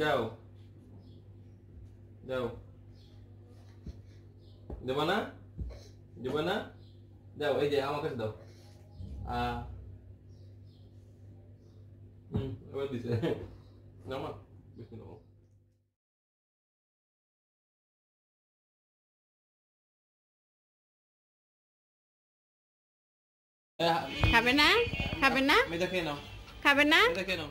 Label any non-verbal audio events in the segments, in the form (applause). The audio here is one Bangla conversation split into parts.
jauh jauh di mana di mana jauh eh jauh amat jauh ah hmm apa di sini (laughs) nama Bismillah Haben eh Haben na? Mit kenal Kino. Haben kenal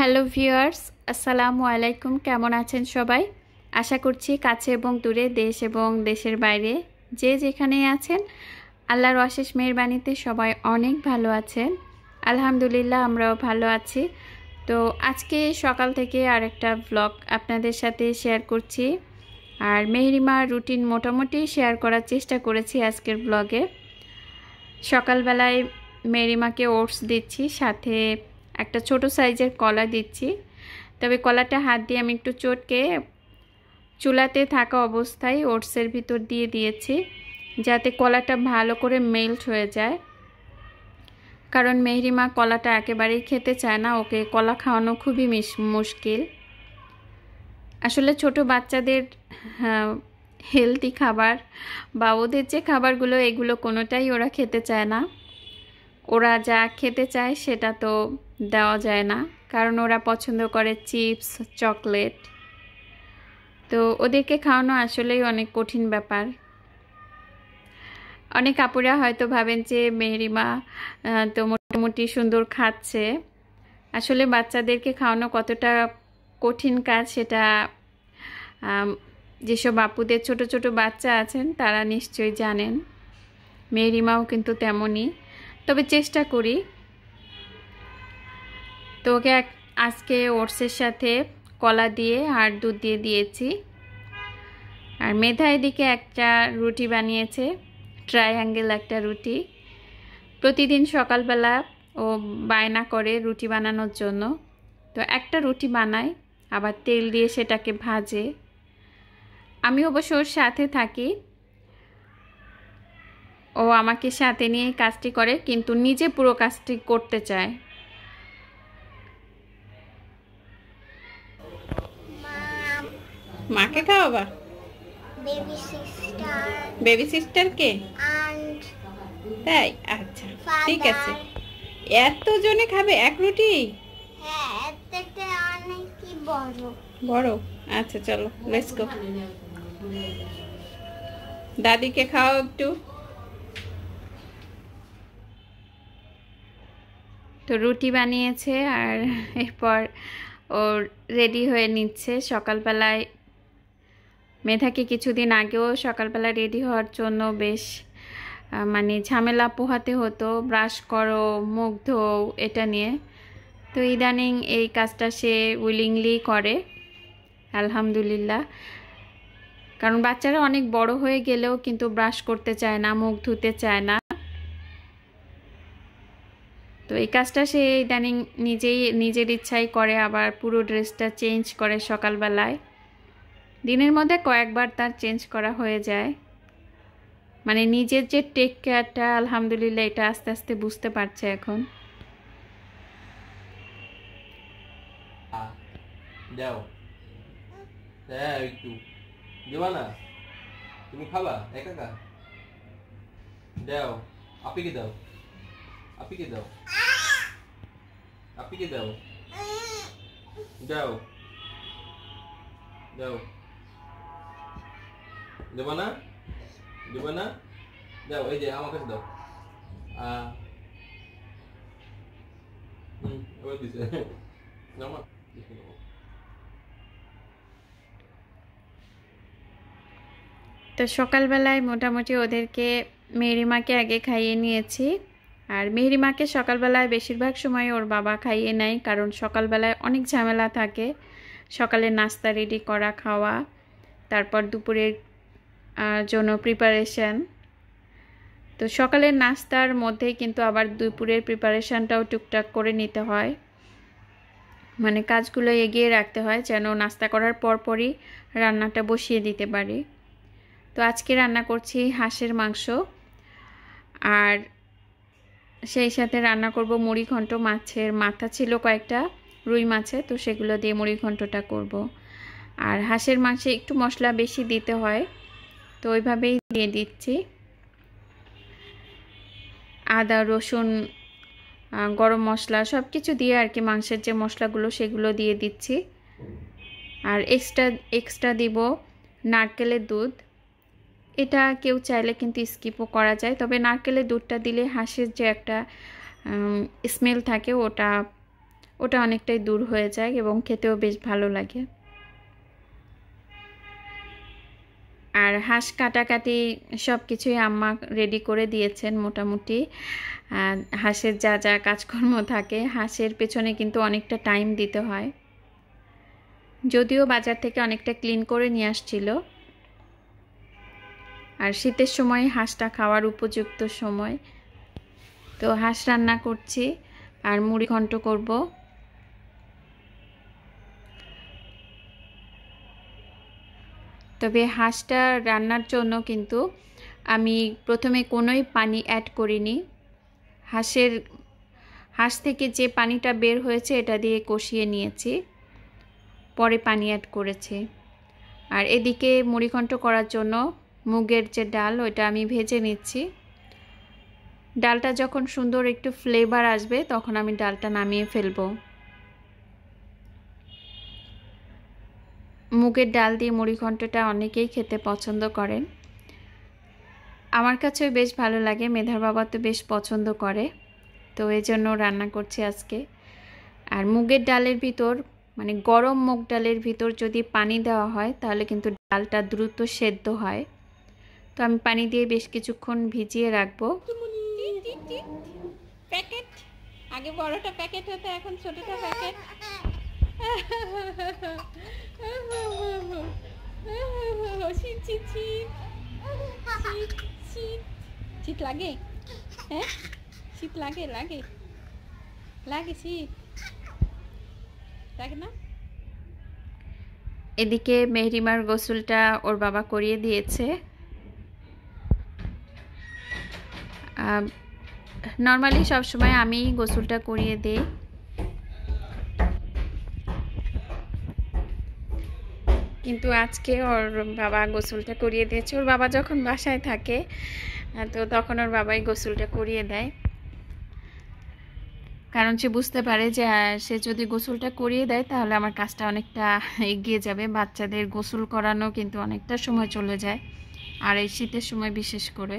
hello viewers আসসালামু আলাইকুম কেমন আছেন সবাই আশা করছি কাছে এবং দূরে দেশ এবং দেশের বাইরে যে যেখানে আছেন আল্লাহর অশেষ মেহরবানিতে সবাই অনেক ভালো আছেন আলহামদুলিল্লাহ আমরাও ভালো আছি তো আজকে সকাল থেকে আরেকটা ব্লগ আপনাদের সাথে শেয়ার করছি আর মেহরিমার রুটিন মোটামুটি শেয়ার করার চেষ্টা করেছি আজকের ব্লগে সকালবেলায় মেরিমাকে ওটস দিচ্ছি সাথে একটা ছোট সাইজের কলা দিচ্ছি তবে কলাটা হাত দিয়ে আমি একটু চটকে চুলাতে থাকা অবস্থায় ওটসের ভিতর দিয়ে দিয়েছি যাতে কলাটা ভালো করে মেল্ট হয়ে যায় কারণ মেহরিমা কলাটা একেবারেই খেতে চায় না ওকে কলা খাওয়ানো খুবই মুশকিল আসলে ছোট বাচ্চাদের হেলদি হ্যাঁ, খাবার বা ওদের যে খাবারগুলো এগুলো কোনোটাই ওরা খেতে চায় না ওরা যা খেতে চায় সেটা তো দেওয়া যায় না কারণ ওরা পছন্দ করে চিপস চকলেট তো ওদেরকে খাওয়ানো আসলেই অনেক কঠিন ব্যাপার অনেক আপুরা হয়তো ভাবেন যে মেহরিমা তো মোটামুটি সুন্দর খাচ্ছে আসলে বাচ্চাদেরকে খাওয়ানো কতটা কঠিন কাজ সেটা যেসব আপুদের ছোট ছোট বাচ্চা আছেন তারা নিশ্চয়ই জানেন মেহরিমাও কিন্তু তেমনই তবে চেষ্টা করি তো ওকে আজকে ওটসের সাথে কলা দিয়ে আর দুধ দিয়ে দিয়েছি আর মেধা এদিকে একটা রুটি বানিয়েছে ট্রায়াঙ্গেল একটা রুটি প্রতিদিন সকালবেলা ও বায়না করে রুটি বানানোর জন্য তো একটা রুটি বানায় আবার তেল দিয়ে সেটাকে ভাজে আমি অবশ্য ওর সাথে থাকি ও আমাকে সাথে নিয়ে কাজটি করে কিন্তু নিজে পুরো কাজটি করতে চায় মাকে খাওয়াবা বেবি সিস্টার কে তাই আচ্ছা ঠিক আছে এতজনে খাবে এক রুটি হ্যাঁ, বড় আচ্ছা চলো লেটস গো দাদিকে খাও একটু তো রুটি বানিয়েছে আর এরপর ও রেডি হয়ে নিচ্ছে সকালবেলায় মেধাকে কিছুদিন আগেও সকালবেলা রেডি হওয়ার জন্য বেশ মানে ঝামেলা পোহাতে হতো ব্রাশ করো মুখ ধো এটা নিয়ে তো ইদানিং এই কাজটা সে উইলিংলি করে আলহামদুলিল্লাহ কারণ বাচ্চারা অনেক বড় হয়ে গেলেও কিন্তু ব্রাশ করতে চায় না মুখ ধুতে চায় না তো এই কাজটা সে ইদানিং নিজেই নিজের ইচ্ছাই করে আবার পুরো ড্রেসটা চেঞ্জ করে সকালবেলায় দিনের মধ্যে কয়েকবার তার চেঞ্জ করা হয়ে যায় মানে নিজের যে টেক কেয়ারটা আলহামদুলিল্লাহ এটা আস্তে আস্তে বুঝতে পারছে এখন হ্যাঁ, দাও আপনি কি দাও আপিকে দাও আপিকে দাও দাও দাও দেবো না দেবো না দাও এই যে আমার কাছে দাও তো সকালবেলায় মোটামুটি ওদেরকে মেরিমাকে আগে খাইয়ে নিয়েছি আর মেহরিমাকে সকালবেলায় বেশিরভাগ সময় ওর বাবা খাইয়ে নেয় কারণ সকালবেলায় অনেক ঝামেলা থাকে সকালে নাস্তা রেডি করা খাওয়া তারপর দুপুরের জন্য প্রিপারেশান তো সকালের নাস্তার মধ্যে কিন্তু আবার দুপুরের প্রিপারেশানটাও টুকটাক করে নিতে হয় মানে কাজগুলো এগিয়ে রাখতে হয় যেন নাস্তা করার পরপরই রান্নাটা বসিয়ে দিতে পারি তো আজকে রান্না করছি হাঁসের মাংস আর সেই সাথে রান্না করব মুড়ি ঘন্ট মাছের মাথা ছিল কয়েকটা রুই মাছে তো সেগুলো দিয়ে মুড়ি ঘন্টটা করব। আর হাঁসের মাংসে একটু মশলা বেশি দিতে হয় তো ওইভাবেই দিয়ে দিচ্ছি আদা রসুন গরম মশলা সব কিছু দিয়ে আর কি মাংসের যে মশলাগুলো সেগুলো দিয়ে দিচ্ছি আর এক্সট্রা এক্সট্রা দিব নারকেলের দুধ এটা কেউ চাইলে কিন্তু স্কিপও করা যায় তবে নারকেলের দুধটা দিলে হাঁসের যে একটা স্মেল থাকে ওটা ওটা অনেকটাই দূর হয়ে যায় এবং খেতেও বেশ ভালো লাগে আর হাঁস কাটাকাটি সব কিছুই আম্মা রেডি করে দিয়েছেন মোটামুটি হাঁসের যা যা কাজকর্ম থাকে হাঁসের পেছনে কিন্তু অনেকটা টাইম দিতে হয় যদিও বাজার থেকে অনেকটা ক্লিন করে নিয়ে আসছিল আর শীতের সময় হাঁসটা খাওয়ার উপযুক্ত সময় তো হাঁস রান্না করছি আর মুড়ি ঘন্ট করব তবে হাঁসটা রান্নার জন্য কিন্তু আমি প্রথমে কোনোই পানি অ্যাড করিনি হাঁসের হাঁস থেকে যে পানিটা বের হয়েছে এটা দিয়ে কষিয়ে নিয়েছি পরে পানি অ্যাড করেছি আর এদিকে মুড়িঘণ্ট করার জন্য মুগের যে ডাল ওইটা আমি ভেজে নিচ্ছি ডালটা যখন সুন্দর একটু ফ্লেভার আসবে তখন আমি ডালটা নামিয়ে ফেলবো মুগের ডাল দিয়ে মুড়িঘণ্টটা অনেকেই খেতে পছন্দ করেন আমার কাছেও বেশ ভালো লাগে মেধার বাবা তো বেশ পছন্দ করে তো এই জন্য রান্না করছি আজকে আর মুগের ডালের ভিতর মানে গরম মুগ ডালের ভিতর যদি পানি দেওয়া হয় তাহলে কিন্তু ডালটা দ্রুত সেদ্ধ হয় তো আমি পানি দিয়ে বেশ কিছুক্ষণ ভিজিয়ে রাখবো প্যাকেট আগে বড়টা প্যাকেট হতো এখন ছোটটা প্যাকেট শীত লাগে হ্যাঁ শীত লাগে লাগে লাগে শীত লাগে না এদিকে মেহরিমার গোসলটা ওর বাবা করিয়ে দিয়েছে নর্মালি সবসময় আমি গোসলটা করিয়ে দিই কিন্তু আজকে ওর বাবা গোসলটা করিয়ে দিয়েছে ওর বাবা যখন বাসায় থাকে তো তখন ওর বাবাই গোসলটা করিয়ে দেয় কারণ সে বুঝতে পারে যে সে যদি গোসলটা করিয়ে দেয় তাহলে আমার কাজটা অনেকটা এগিয়ে যাবে বাচ্চাদের গোসল করানো কিন্তু অনেকটা সময় চলে যায় আর এই শীতের সময় বিশেষ করে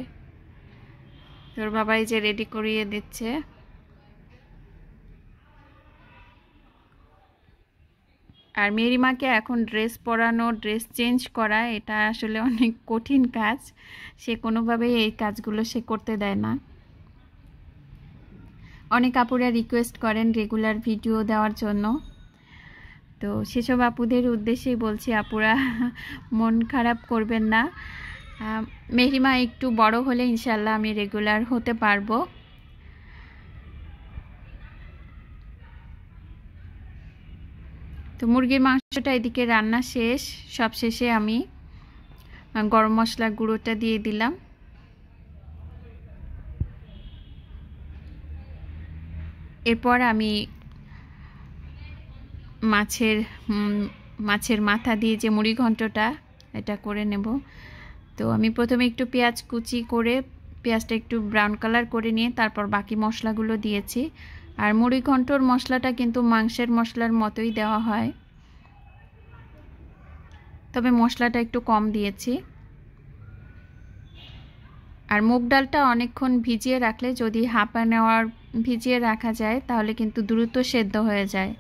তোর বাবাই যে রেডি করিয়ে দিচ্ছে আর মেরিমাকে এখন ড্রেস পরানো ড্রেস চেঞ্জ করা এটা আসলে অনেক কঠিন কাজ সে কোনোভাবেই এই কাজগুলো সে করতে দেয় না অনেক আপুরা রিকোয়েস্ট করেন রেগুলার ভিডিও দেওয়ার জন্য তো সেসব আপুদের উদ্দেশ্যেই বলছি আপুরা মন খারাপ করবেন না মেহিমা একটু বড় হলে ইনশাল্লাহ আমি রেগুলার হতে পারবো তো মুরগির মাংসটা এদিকে রান্না শেষ সব শেষে আমি গরম মশলা গুঁড়োটা দিয়ে দিলাম এরপর আমি মাছের মাছের মাথা দিয়ে যে মুড়ি ঘন্টটা এটা করে নেব তো আমি প্রথমে একটু পেঁয়াজ কুচি করে পেঁয়াজটা একটু ব্রাউন কালার করে নিয়ে তারপর বাকি মশলাগুলো দিয়েছি আর মুড়ি ঘন্টর মশলাটা কিন্তু মাংসের মশলার মতোই দেওয়া হয় তবে মশলাটা একটু কম দিয়েছি আর মুগ ডালটা অনেকক্ষণ ভিজিয়ে রাখলে যদি হাঁপা নেওয়ার ভিজিয়ে রাখা যায় তাহলে কিন্তু দ্রুত সেদ্ধ হয়ে যায়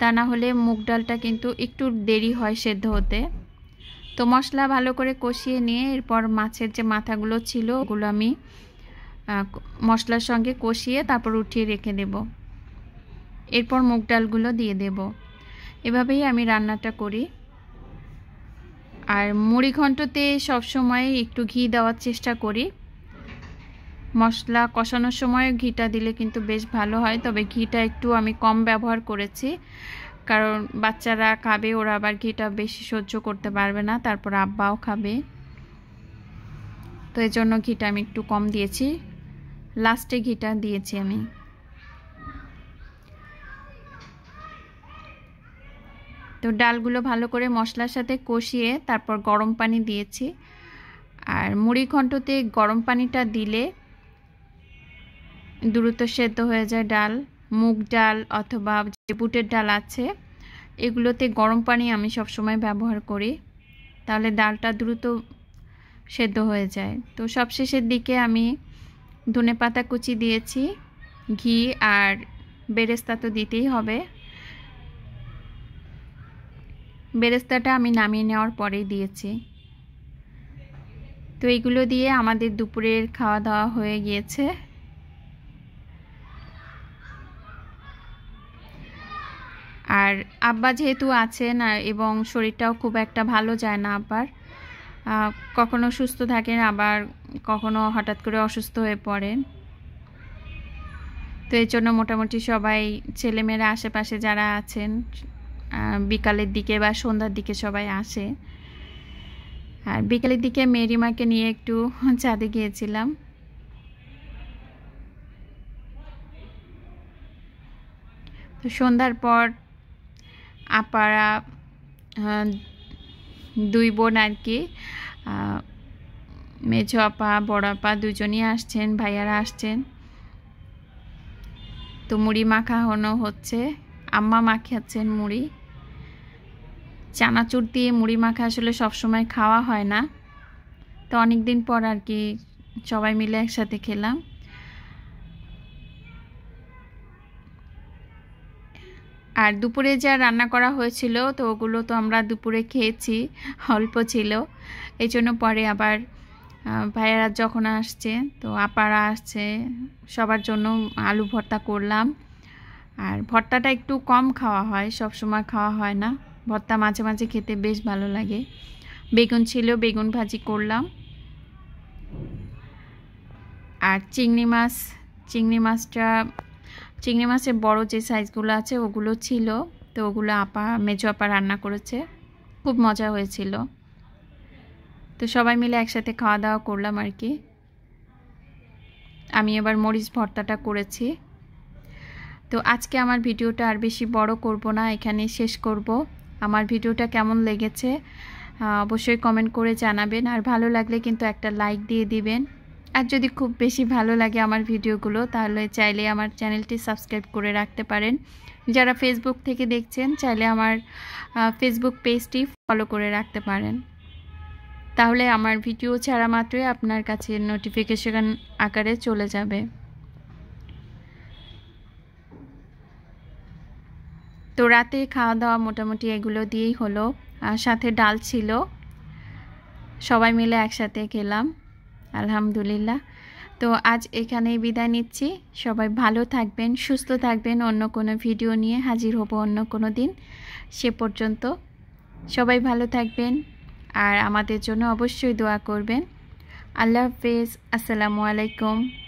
তা না হলে মুগ ডালটা কিন্তু একটু দেরি হয় সেদ্ধ হতে তো মশলা ভালো করে কষিয়ে নিয়ে এরপর মাছের যে মাথাগুলো ছিল ওগুলো আমি মশলার সঙ্গে কষিয়ে তারপর উঠিয়ে রেখে দেব এরপর মুগ ডালগুলো দিয়ে দেব এভাবেই আমি রান্নাটা করি আর মুড়ি ঘণ্টতে সবসময় একটু ঘি দেওয়ার চেষ্টা করি মশলা কষানোর সময় ঘিটা দিলে কিন্তু বেশ ভালো হয় তবে ঘিটা একটু আমি কম ব্যবহার করেছি কারণ বাচ্চারা খাবে ওরা আবার ঘিটা বেশি সহ্য করতে পারবে না তারপর আব্বাও খাবে তো এই জন্য ঘিটা আমি একটু কম দিয়েছি লাস্টে ঘিটা দিয়েছি আমি তো ডালগুলো ভালো করে মশলার সাথে কষিয়ে তারপর গরম পানি দিয়েছি আর মুড়ি ঘন্টতে গরম পানিটা দিলে দ্রুত সেদ্ধ হয়ে যায় ডাল মুগ ডাল অথবা যে বুটের ডাল আছে এগুলোতে গরম পানি আমি সব সময় ব্যবহার করি তাহলে ডালটা দ্রুত সেদ্ধ হয়ে যায় তো সবশেষের দিকে আমি ধনে পাতা কুচি দিয়েছি ঘি আর বেরেস্তা তো দিতেই হবে বেরেস্তাটা আমি নামিয়ে নেওয়ার পরেই দিয়েছি তো এগুলো দিয়ে আমাদের দুপুরের খাওয়া দাওয়া হয়ে গিয়েছে আর আব্বা যেহেতু আছেন এবং শরীরটাও খুব একটা ভালো যায় না আব্বার কখনো সুস্থ থাকেন আবার কখনো হঠাৎ করে অসুস্থ হয়ে পড়েন তো এর জন্য মোটামুটি সবাই ছেলেমেয়েরা আশেপাশে যারা আছেন বিকালের দিকে বা সন্ধ্যার দিকে সবাই আসে আর বিকালের দিকে মেরিমাকে নিয়ে একটু চাঁদে গিয়েছিলাম তো সন্ধ্যার পর আপারা দুই বোন আর কি মেঝো আপা বড় আপা দুজনই আসছেন ভাইয়ারা আসছেন তো মুড়ি মাখানো হচ্ছে আম্মা মাখিয়াচ্ছেন মুড়ি চানাচুর দিয়ে মুড়ি মাখা আসলে সবসময় খাওয়া হয় না তো অনেক দিন পর আর কি সবাই মিলে একসাথে খেলাম আর দুপুরে যা রান্না করা হয়েছিল তো ওগুলো তো আমরা দুপুরে খেয়েছি অল্প ছিল এই জন্য পরে আবার ভাইয়ারা যখন আসছে তো আপারা আসছে সবার জন্য আলু ভর্তা করলাম আর ভর্তাটা একটু কম খাওয়া হয় সব সময় খাওয়া হয় না ভর্তা মাঝে মাঝে খেতে বেশ ভালো লাগে বেগুন ছিল বেগুন ভাজি করলাম আর চিংড়ি মাছ চিংড়ি মাছটা চিংড়ি মাছের বড় যে সাইজগুলো আছে ওগুলো ছিল তো ওগুলো আপা মেজো আপা রান্না করেছে খুব মজা হয়েছিল তো সবাই মিলে একসাথে খাওয়া দাওয়া করলাম আর কি আমি এবার মরিচ ভর্তাটা করেছি তো আজকে আমার ভিডিওটা আর বেশি বড় করব না এখানে শেষ করব আমার ভিডিওটা কেমন লেগেছে অবশ্যই কমেন্ট করে জানাবেন আর ভালো লাগলে কিন্তু একটা লাইক দিয়ে দিবেন আর যদি খুব বেশি ভালো লাগে আমার ভিডিওগুলো তাহলে চাইলে আমার চ্যানেলটি সাবস্ক্রাইব করে রাখতে পারেন যারা ফেসবুক থেকে দেখছেন চাইলে আমার ফেসবুক পেজটি ফলো করে রাখতে পারেন তাহলে আমার ভিডিও ছাড়া মাত্রই আপনার কাছে নোটিফিকেশন আকারে চলে যাবে তো রাতে খাওয়া দাওয়া মোটামুটি এগুলো দিয়েই হলো সাথে ডাল ছিল সবাই মিলে একসাথে খেলাম আলহামদুলিল্লাহ তো আজ এখানেই বিদায় নিচ্ছি সবাই ভালো থাকবেন সুস্থ থাকবেন অন্য কোনো ভিডিও নিয়ে হাজির হব অন্য কোনো দিন সে পর্যন্ত সবাই ভালো থাকবেন আর আমাদের জন্য অবশ্যই দোয়া করবেন আল্লাহ হাফেজ আসসালামু আলাইকুম